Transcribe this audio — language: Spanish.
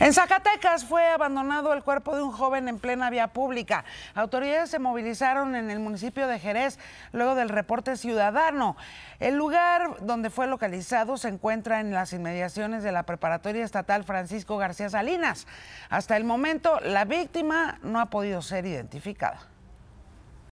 En Zacatecas fue abandonado el cuerpo de un joven en plena vía pública. Autoridades se movilizaron en el municipio de Jerez luego del reporte ciudadano. El lugar donde fue localizado se encuentra en las inmediaciones de la Preparatoria Estatal Francisco García Salinas. Hasta el momento, la víctima no ha podido ser identificada.